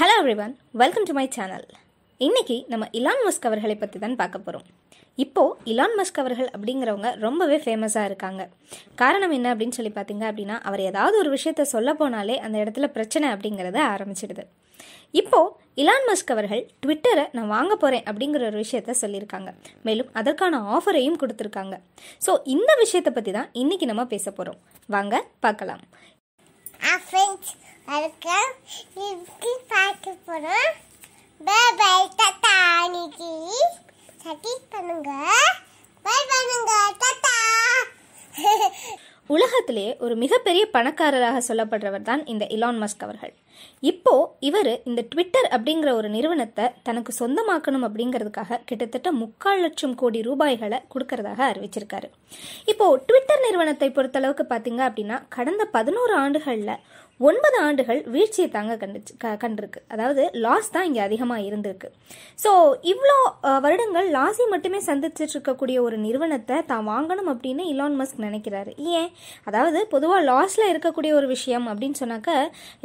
hello everyone welcome to my channel இன்றைக்கி நம்ம Elon Musk அவர்களை பற்றி தான் பார்க்க போகிறோம் இப்போது இலான் மஸ்க் அவர்கள் அப்படிங்கிறவங்க ரொம்பவே ஃபேமஸாக இருக்காங்க காரணம் என்ன அப்படின்னு சொல்லி பார்த்தீங்க அப்படின்னா அவர் ஏதாவது ஒரு விஷயத்த சொல்ல போனாலே அந்த இடத்துல பிரச்சனை அப்படிங்கிறத ஆரம்பிச்சிடுது இப்போது இலான் மஸ்க் அவர்கள் ட்விட்டரை நான் வாங்க போகிறேன் அப்படிங்கிற ஒரு விஷயத்த சொல்லியிருக்காங்க மேலும் அதற்கான ஆஃபரையும் கொடுத்துருக்காங்க ஸோ இந்த விஷயத்தை பற்றி தான் இன்றைக்கி நம்ம பேச போகிறோம் வாங்க பார்க்கலாம் அதுக்கு இப்படி பார்க்க போகிறோம் டாட்டா சட்டீஸ் பண்ணுங்க பண்ணுங்க டாட்டா உலகத்திலே ஒரு மிகப்பெரிய பணக்காரராக சொல்லப்படுறவர் தான் இந்த இலான் மஸ்க் அவர்கள் இப்போ இவர் இந்த ட்விட்டர் அப்படிங்கிற ஒரு நிறுவனத்தை தனக்கு சொந்தமாக்கணும் அப்படிங்கிறதுக்காக கிட்டத்தட்ட முக்கால் லட்சம் கோடி ரூபாய்களை கொடுக்கறதாக அறிவிச்சிருக்காரு இப்போ ட்விட்டர் நிறுவனத்தை பொறுத்தளவுக்கு பார்த்தீங்க அப்படின்னா கடந்த பதினோரு ஆண்டுகளில் ஒன்பது ஆண்டுகள் வீழ்ச்சியை தாங்க கண்டுச்சு க கண்டிருக்கு அதாவது லாஸ் தான் இங்கே அதிகமாக இருந்திருக்கு ஸோ இவ்வளோ வருடங்கள் லாஸை மட்டுமே சந்திச்சுட்டு இருக்கக்கூடிய ஒரு நிறுவனத்தை தான் வாங்கணும் அப்படின்னு இலான் மஸ்க் நினைக்கிறாரு ஏன் அதாவது பொதுவாக லாஸில் இருக்கக்கூடிய ஒரு விஷயம் அப்படின்னு சொன்னாக்க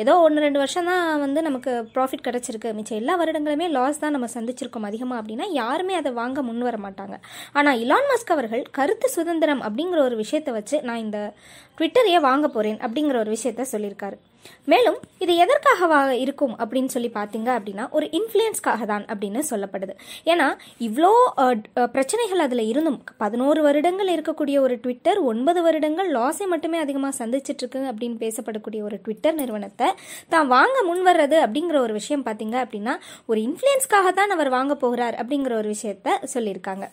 ஏதோ ஒன்று ரெண்டு வருஷம் தான் வந்து நமக்கு ப்ராஃபிட் கிடச்சிருக்கு மிச்சம் எல்லா வருடங்களுமே லாஸ் தான் நம்ம சந்திச்சிருக்கோம் அதிகமாக அப்படின்னா யாருமே அதை வாங்க முன் வர மாட்டாங்க ஆனால் இலான் மஸ்க் அவர்கள் கருத்து சுதந்திரம் அப்படிங்கிற ஒரு விஷயத்தை வச்சு நான் இந்த ட்விட்டரையே வாங்க போகிறேன் அப்படிங்கிற ஒரு விஷயத்த சொல்லியிருக்காரு மேலும் இது எதற்காக இருக்கும் அப்படின்னு சொல்லி பார்த்தீங்க அப்படின்னா ஒரு இன்ஃப்ளூயன்ஸ்க்காக தான் அப்படின்னு சொல்லப்படுது ஏன்னா இவ்வளோ பிரச்சனைகள் அதில் இருந்தும் பதினோரு வருடங்கள் இருக்கக்கூடிய ஒரு ட்விட்டர் ஒன்பது வருடங்கள் லாஸை மட்டுமே அதிகமாக சந்திச்சிட்ருக்கு அப்படின்னு பேசப்படக்கூடிய ஒரு ட்விட்டர் நிறுவனத்தை தான் வாங்க முன் வர்றது அப்படிங்கிற ஒரு விஷயம் பார்த்தீங்க அப்படின்னா ஒரு இன்ஃப்ளூயன்ஸ்க்காக தான் அவர் வாங்க போகிறார் அப்படிங்கிற ஒரு விஷயத்த சொல்லியிருக்காங்க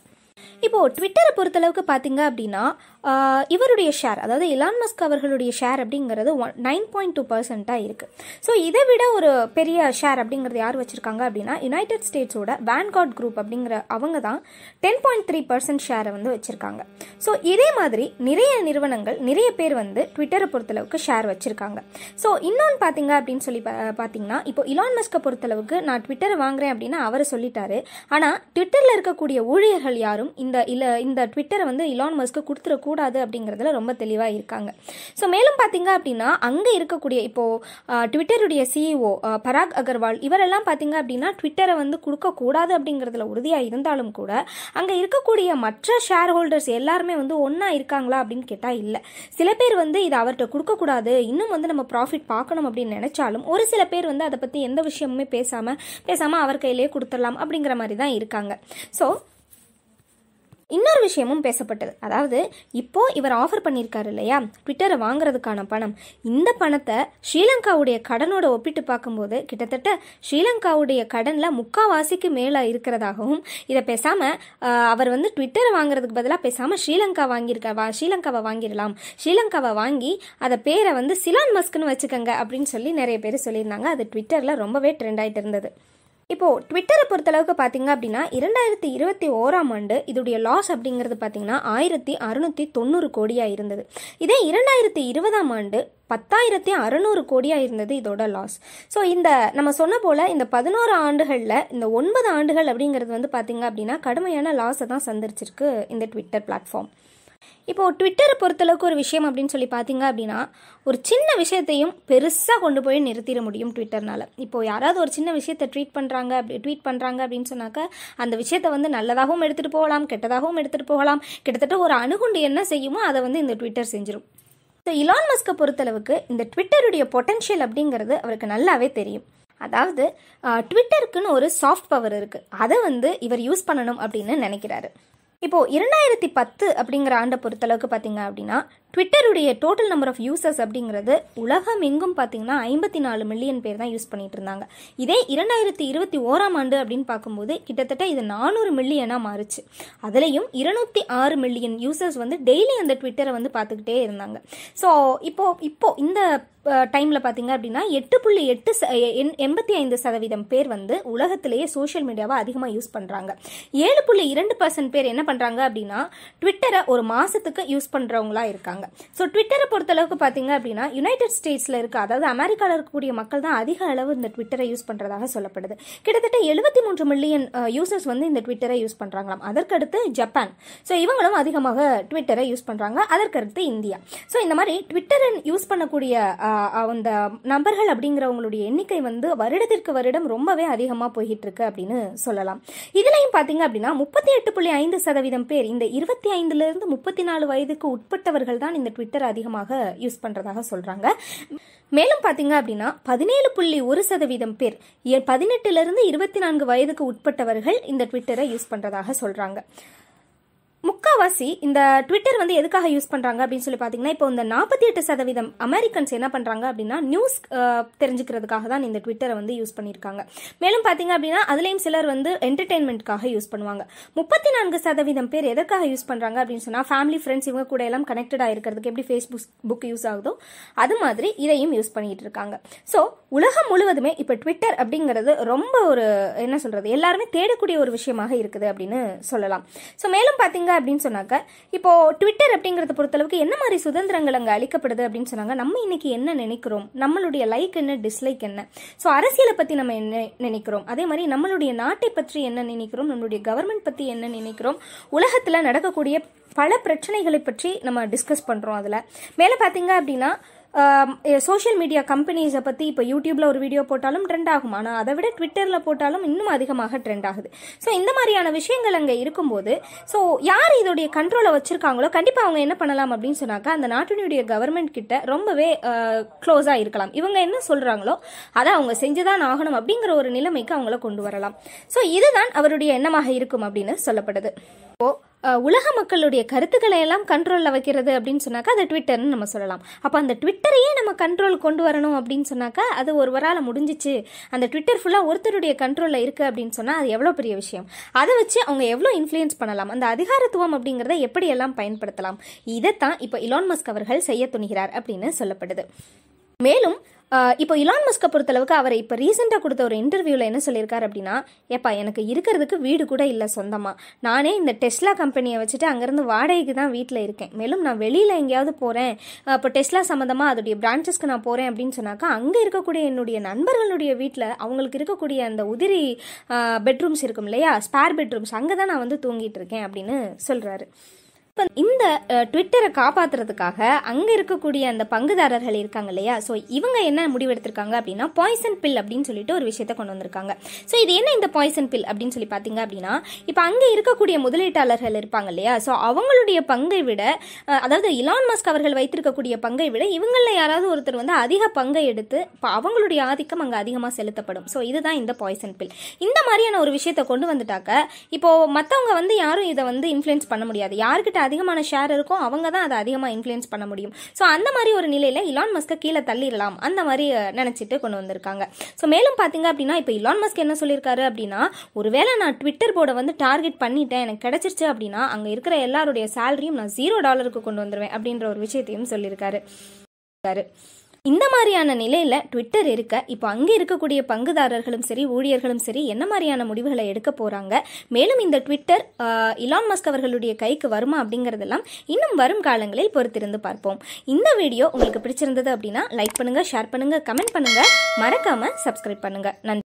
இப்போது ட்விட்டரை பொறுத்தளவுக்கு பார்த்தீங்க அப்படின்னா இவருடைய ஷேர் அதாவது இலான் மஸ்க் அவர்களுடைய ஷேர் அப்படிங்கிறது ஒன் நைன் பாயிண்ட் டூ பர்சன்ட்டாக இருக்குது ஸோ இதை விட ஒரு பெரிய ஷேர் அப்படிங்கிறது யார் வச்சுருக்காங்க அப்படின்னா யுனைடெட் ஸ்டேட்ஸோட வேன்கார்ட் குரூப் அப்படிங்கிற அவங்க தான் டென் பாயிண்ட் த்ரீ பர்சன்ட் ஷேரை வந்து வச்சுருக்காங்க ஸோ இதே மாதிரி நிறைய நிறுவனங்கள் நிறைய பேர் வந்து ட்விட்டரை பொறுத்தளவுக்கு ஷேர் வச்சுருக்காங்க ஸோ இன்னொன்று பார்த்தீங்க அப்படின்னு சொல்லி பார்த்தீங்கன்னா இப்போ இலான் மஸ்கை பொறுத்தளவுக்கு நான் ட்விட்டரை வாங்குறேன் அப்படின்னு அவர் சொல்லிட்டாரு ஆனால் ட்விட்டரில் இருக்கக்கூடிய ஊழியர்கள் யாரும் இந்த இல்லை இந்த ட்விட்டரை வந்து இலான் மஸ்க்கு கொடுத்துடக்கூடாது அப்படிங்கிறதுல ரொம்ப தெளிவாக இருக்காங்க ஸோ மேலும் பார்த்தீங்க அப்படின்னா அங்கே இருக்கக்கூடிய இப்போது ட்விட்டருடைய சிஇஓ பராக் அகர்வால் இவரெல்லாம் பார்த்தீங்க அப்படின்னா ட்விட்டரை வந்து கொடுக்கக்கூடாது அப்படிங்கிறதுல உறுதியாக இருந்தாலும் கூட அங்கே இருக்கக்கூடிய மற்ற ஷேர் ஹோல்டர்ஸ் எல்லாருமே வந்து ஒன்றா இருக்காங்களா அப்படின்னு கேட்டால் இல்லை சில பேர் வந்து இதை அவர்கிட்ட கொடுக்கக்கூடாது இன்னும் வந்து நம்ம ப்ராஃபிட் பார்க்கணும் அப்படின்னு நினச்சாலும் ஒரு சில பேர் வந்து அதை பற்றி எந்த விஷயமுமே பேசாமல் பேசாமல் அவர் கையிலேயே கொடுத்துடலாம் அப்படிங்கிற மாதிரி தான் இருக்காங்க ஸோ இன்னொரு விஷயமும் பேசப்பட்டது அதாவது இப்போ இவர் ஆஃபர் பண்ணியிருக்காரு இல்லையா ட்விட்டரை வாங்குறதுக்கான பணம் இந்த பணத்தை ஸ்ரீலங்காவுடைய கடனோட ஒப்பிட்டு பார்க்கும்போது கிட்டத்தட்ட ஸ்ரீலங்காவுடைய கடனில் முக்காவாசிக்கு மேலே இருக்கிறதாகவும் இதை பேசாமல் அவர் வந்து ட்விட்டரை வாங்குறதுக்கு பதிலாக பேசாமல் ஸ்ரீலங்கா வாங்கியிருக்க ஸ்ரீலங்காவை வாங்கிடலாம் ஸ்ரீலங்காவை வாங்கி அதை பேரை வந்து சிலான் மஸ்க்னு வச்சுக்கோங்க அப்படின்னு சொல்லி நிறைய பேர் சொல்லியிருந்தாங்க அது ட்விட்டரில் ரொம்பவே ட்ரெண்ட் ஆகிட்டு இருந்தது இப்போது ட்விட்டரை பொறுத்தளவுக்கு பார்த்தீங்க அப்படின்னா இரண்டாயிரத்தி இருபத்தி ஓராம் ஆண்டு இதோடைய லாஸ் அப்படிங்கிறது பார்த்தீங்கன்னா ஆயிரத்தி அறுநூற்றி தொண்ணூறு கோடியாக இருந்தது இதே இரண்டாயிரத்தி இருபதாம் ஆண்டு பத்தாயிரத்தி அறநூறு கோடியாக இருந்தது இதோட லாஸ் ஸோ இந்த நம்ம சொன்ன போல் இந்த பதினோரு ஆண்டுகளில் இந்த ஒன்பது ஆண்டுகள் அப்படிங்கிறது வந்து பார்த்திங்க அப்படின்னா கடுமையான லாஸை தான் சந்திச்சிருக்கு இந்த ட்விட்டர் பிளாட்ஃபார்ம் இப்போ ட்விட்டரை பொறுத்தளவுக்கு ஒரு விஷயம் அப்படின்னு சொல்லி பார்த்தீங்க அப்படின்னா ஒரு சின்ன விஷயத்தையும் பெருசாக கொண்டு போய் நிறுத்திட முடியும் ட்விட்டர்னால் இப்போது யாராவது ஒரு சின்ன விஷயத்தை ட்வீட் பண்ணுறாங்க அப்படி ட்வீட் பண்ணுறாங்க அப்படின்னு சொன்னாக்கா அந்த விஷயத்தை வந்து நல்லதாகவும் எடுத்துகிட்டு போகலாம் கெட்டதாகவும் எடுத்துகிட்டு போகலாம் கிட்டத்தட்ட ஒரு அணுகுண்டு என்ன செய்யுமோ அதை வந்து இந்த ட்விட்டர் செஞ்சிடும் ஸோ இலான் மஸ்கை பொறுத்தளவுக்கு இந்த ட்விட்டருடைய பொட்டன்ஷியல் அப்படிங்கிறது அவருக்கு நல்லாவே தெரியும் அதாவது ட்விட்டருக்குன்னு ஒரு சாஃப்ட் பவர் இருக்குது அதை வந்து இவர் யூஸ் பண்ணணும் அப்படின்னு நினைக்கிறாரு இப்போது இரண்டாயிரத்தி பத்து அப்படிங்கிற ஆண்டை பொறுத்தளவுக்கு பார்த்தீங்க அப்படின்னா ட்விட்டருடைய டோட்டல் நம்பர் ஆஃப் யூசர்ஸ் அப்படிங்கிறது உலகம் எங்கும் பார்த்தீங்கன்னா ஐம்பத்தி நாலு மில்லியன் பேர் தான் யூஸ் பண்ணிட்டு இருந்தாங்க இதே இரண்டாயிரத்தி இருபத்தி ஓராம் ஆண்டு அப்படின்னு பார்க்கும்போது கிட்டத்தட்ட இது நானூறு மில்லியனாக மாறுச்சு அதுலேயும் இருநூத்தி ஆறு மில்லியன் யூசர்ஸ் வந்து டெய்லி அந்த ட்விட்டரை வந்து பார்த்துக்கிட்டே இருந்தாங்க ஸோ இப்போ இப்போ இந்த டைமில் பார்த்தீங்க அப்படின்னா எட்டு புள்ளி எட்டு எண்பத்தி ஐந்து சதவீதம் பேர் வந்து உலகத்திலேயே சோஷியல் மீடியாவை அதிகமாக யூஸ் பண்ணுறாங்க ஏழு புள்ளி இரண்டு பர்சன்ட் பேர் என்ன பண்ணுறாங்க அப்படின்னா ட்விட்டரை ஒரு மாதத்துக்கு யூஸ் பண்ணுறவங்களா இருக்காங்க ஸோ ட்விட்டரை பொறுத்தளவுக்கு பார்த்தீங்க அப்படின்னா யுனைடெட் ஸ்டேட்ஸில் இருக்க அதாவது அமெரிக்காவில் இருக்கக்கூடிய மக்கள் தான் அதிக அளவு இந்த ட்விட்டரை யூஸ் பண்ணுறதாக சொல்லப்படுது கிட்டத்தட்ட எழுபத்தி மூன்று மில்லியன் யூசர்ஸ் வந்து இந்த ட்விட்டரை யூஸ் பண்ணுறாங்களாம் அதற்கடுத்து ஜப்பான் ஸோ இவங்களும் அதிகமாக ட்விட்டரை யூஸ் பண்ணுறாங்க அதற்கடுத்து இந்தியா ஸோ இந்த மாதிரி ட்விட்டரை யூஸ் பண்ணக்கூடிய அந்த நபர்கள் அப்படிங்கிறவங்களுடைய எண்ணிக்கை வந்து வருடத்திற்கு வருடம் ரொம்பவே அதிகமாக போயிட்டு இருக்கு அப்படின்னு சொல்லலாம் இதுலையும் பார்த்தீங்க அப்படின்னா முப்பத்தி எட்டு புள்ளி ஐந்து சதவீதம் பேர் இந்த இருபத்தி ஐந்துலேருந்து முப்பத்தி நாலு வயதுக்கு உட்பட்டவர்கள் தான் இந்த ட்விட்டர் அதிகமாக யூஸ் பண்ணுறதாக சொல்கிறாங்க மேலும் பார்த்தீங்க அப்படின்னா பதினேழு புள்ளி ஒரு சதவீதம் பேர் பதினெட்டுலேருந்து இருபத்தி நான்கு வயதுக்கு உட்பட்டவர்கள் இந்த ட்விட்டரை யூஸ் பண்ணுறதாக சொல்கிறாங்க முக்காவாசி இந்த ட்விட்டர் வந்து எதுக்காக யூஸ் பண்ணுறாங்க அப்படின்னு சொல்லி பார்த்தீங்கன்னா இப்போ இந்த நாற்பத்தி எட்டு சதவீதம் அமெரிக்கன்ஸ் என்ன பண்ணுறாங்க அப்படின்னா நியூஸ் தெரிஞ்சுக்கிறதுக்காக தான் இந்த ட்விட்டரை வந்து யூஸ் பண்ணியிருக்காங்க மேலும் பார்த்தீங்க அப்படின்னா அதுலேயும் சிலர் வந்து என்டர்டைன்மெண்ட்காக யூஸ் பண்ணுவாங்க முப்பத்தி நான்கு சதவீதம் பேர் எதற்காக யூஸ் பண்ணுறாங்க அப்படின்னு சொன்னால் ஃபேமிலி ஃப்ரெண்ட்ஸ் இவங்க கூட எல்லாம் கனெக்டடாக இருக்கிறதுக்கு எப்படி ஃபேஸ்புக் புக் யூஸ் ஆகுதோ அது மாதிரி இதையும் யூஸ் பண்ணிகிட்டு இருக்காங்க ஸோ உலகம் முழுவதுமே இப்போ ட்விட்டர் அப்படிங்கிறது ரொம்ப ஒரு என்ன சொல்கிறது எல்லாருமே தேடக்கூடிய ஒரு விஷயமாக இருக்குது அப்படின்னு சொல்லலாம் ஸோ மேலும் பார்த்தீங்க அப்படின்னு அப்படின்னு சொன்னாக்க இப்போ ட்விட்டர் அப்படிங்கிறத பொறுத்தளவுக்கு என்ன மாதிரி சுதந்திரங்கள் அங்கே அளிக்கப்படுது அப்படின்னு சொன்னாங்க நம்ம இன்னைக்கு என்ன நினைக்கிறோம் நம்மளுடைய லைக் என்ன டிஸ்லைக் என்ன ஸோ அரசியலை பற்றி நம்ம என்ன நினைக்கிறோம் அதே மாதிரி நம்மளுடைய நாட்டை பற்றி என்ன நினைக்கிறோம் நம்மளுடைய கவர்மெண்ட் பற்றி என்ன நினைக்கிறோம் உலகத்தில் நடக்கக்கூடிய பல பிரச்சனைகளை பற்றி நம்ம டிஸ்கஸ் பண்ணுறோம் அதில் மேலே பார்த்தீங்க அப்படின்னா சோஷியல் மீடியா கம்பெனிஸை பற்றி இப்போ யூடியூப்பில் ஒரு வீடியோ போட்டாலும் ட்ரெண்ட் ஆகும் ஆனால் அதை விட ட்விட்டரில் போட்டாலும் இன்னும் அதிகமாக ட்ரெண்ட் ஆகுது ஸோ இந்த மாதிரியான விஷயங்கள் அங்கே இருக்கும்போது ஸோ யார் இதோடைய கண்ட்ரோலை வச்சுருக்காங்களோ கண்டிப்பாக அவங்க என்ன பண்ணலாம் அப்படின்னு சொன்னாக்கா அந்த நாட்டினுடைய கவர்மெண்ட் கிட்ட ரொம்பவே க்ளோஸாக இருக்கலாம் இவங்க என்ன சொல்கிறாங்களோ அதை அவங்க செஞ்சுதான் ஆகணும் அப்படிங்கிற ஒரு நிலைமைக்கு அவங்கள கொண்டு வரலாம் ஸோ இதுதான் அவருடைய எண்ணமாக இருக்கும் அப்படின்னு சொல்லப்படுது ஓ உலக மக்களுடைய கருத்துக்களை எல்லாம் கண்ட்ரோலில் வைக்கிறது அப்படின்னு சொன்னாக்கா அது ட்விட்டர்னு நம்ம சொல்லலாம் அப்போ அந்த ட்விட்டரையே நம்ம கண்ட்ரோல் கொண்டு வரணும் அப்படின்னு சொன்னாக்கா அது ஒருவரால் முடிஞ்சிச்சு அந்த ட்விட்டர் ஃபுல்லாக ஒருத்தருடைய கண்ட்ரோலில் இருக்குது அப்படின்னு சொன்னால் அது எவ்வளோ பெரிய விஷயம் அதை வச்சு அவங்க எவ்வளோ இன்ஃப்ளூயன்ஸ் பண்ணலாம் அந்த அதிகாரத்துவம் அப்படிங்கிறத எப்படியெல்லாம் பயன்படுத்தலாம் இதைத்தான் இப்போ இலான் மஸ்க் அவர்கள் செய்ய துணிகிறார் அப்படின்னு சொல்லப்படுது மேலும் இப்போ இலான் மஸ்கை பொறுத்தளவுக்கு அவரை இப்போ ரீசெண்டாக கொடுத்த ஒரு இன்டர்வியூவில் என்ன சொல்லியிருக்காரு அப்படின்னா ஏப்பா எனக்கு இருக்கிறதுக்கு வீடு கூட இல்லை சொந்தமாக நானே இந்த டெஸ்லா கம்பெனியை வச்சுட்டு அங்கேருந்து வாடகைக்கு தான் வீட்டில் இருக்கேன் மேலும் நான் வெளியில் எங்கேயாவது போகிறேன் இப்போ டெஸ்லா சம்மந்தமாக அதோடைய பிரான்ச்சஸ்க்கு நான் போகிறேன் அப்படின்னு சொன்னாக்கா அங்கே இருக்கக்கூடிய என்னுடைய நண்பர்களுடைய வீட்டில் அவங்களுக்கு இருக்கக்கூடிய அந்த உதிரி பெட்ரூம்ஸ் இருக்கும் இல்லையா ஸ்பேர் பெட்ரூம்ஸ் அங்கே தான் நான் வந்து தூங்கிட்டு இருக்கேன் அப்படின்னு சொல்கிறாரு இப்போ இந்த ட்விட்டரை காப்பாற்றுறதுக்காக அங்கே இருக்கக்கூடிய அந்த பங்குதாரர்கள் இருக்காங்க இல்லையா ஸோ இவங்க என்ன முடிவெடுத்திருக்காங்க அப்படின்னா பாய்சன் பில் அப்படின்னு சொல்லிட்டு ஒரு விஷயத்த கொண்டு வந்திருக்காங்க ஸோ இது என்ன இந்த பாய்சன் பில் அப்படின்னு சொல்லி பார்த்தீங்க அப்படின்னா இப்போ அங்கே இருக்கக்கூடிய முதலீட்டாளர்கள் இருப்பாங்க இல்லையா ஸோ அவங்களுடைய பங்கை விட அதாவது இலான் மஸ்க் அவர்கள் வைத்திருக்கக்கூடிய பங்கை விட இவங்களில் யாராவது ஒருத்தர் வந்து அதிக பங்கை எடுத்து இப்போ அவங்களுடைய ஆதிக்கம் அங்கே அதிகமாக செலுத்தப்படும் ஸோ இதுதான் இந்த பாய்சன் பில் இந்த மாதிரியான ஒரு விஷயத்தை கொண்டு வந்துட்டாக்க இப்போ மற்றவங்க வந்து யாரும் இதை வந்து இன்ஃப்ளூயன்ஸ் பண்ண முடியாது யாருக்கிட்ட அதிகமான ஷேர் இருக்கோ அவங்க தான் அதை அதிகமாக இன்ஃப்ளூயன்ஸ் பண்ண முடியும் ஸோ அந்த மாதிரி ஒரு நிலையில் இலான் மஸ்க்கை கீழே தள்ளிடலாம் அந்த மாதிரி நினச்சிட்டு கொண்டு வந்திருக்காங்க ஸோ மேலும் பார்த்தீங்க அப்படின்னா இப்போ இலான் மஸ்க் என்ன சொல்லியிருக்காரு அப்படின்னா ஒருவேளை நான் ட்விட்டர் போர்டை வந்து டார்கெட் பண்ணிட்டேன் எனக்கு கிடச்சிருச்சு அப்படின்னா அங்கே இருக்கிற எல்லாருடைய சேலரியும் நான் ஜீரோ டாலருக்கு கொண்டு வந்துடுவேன் அப்படின்ற ஒரு விஷயத்தையும் சொல்லியிருக்காரு இந்த மாதிரியான நிலையில் ட்விட்டர் இருக்க இப்போ அங்கே இருக்கக்கூடிய பங்குதாரர்களும் சரி ஊழியர்களும் சரி என்ன மாதிரியான முடிவுகளை எடுக்க போகிறாங்க மேலும் இந்த ட்விட்டர் இலான் மஸ்க் அவர்களுடைய கைக்கு வருமா அப்படிங்கிறதெல்லாம் இன்னும் வரும் காலங்களில் பொறுத்திருந்து பார்ப்போம் இந்த வீடியோ உங்களுக்கு பிடிச்சிருந்தது அப்படின்னா லைக் பண்ணுங்கள் ஷேர் பண்ணுங்கள் கமெண்ட் பண்ணுங்கள் மறக்காமல் சப்ஸ்கிரைப் பண்ணுங்கள் நன்றி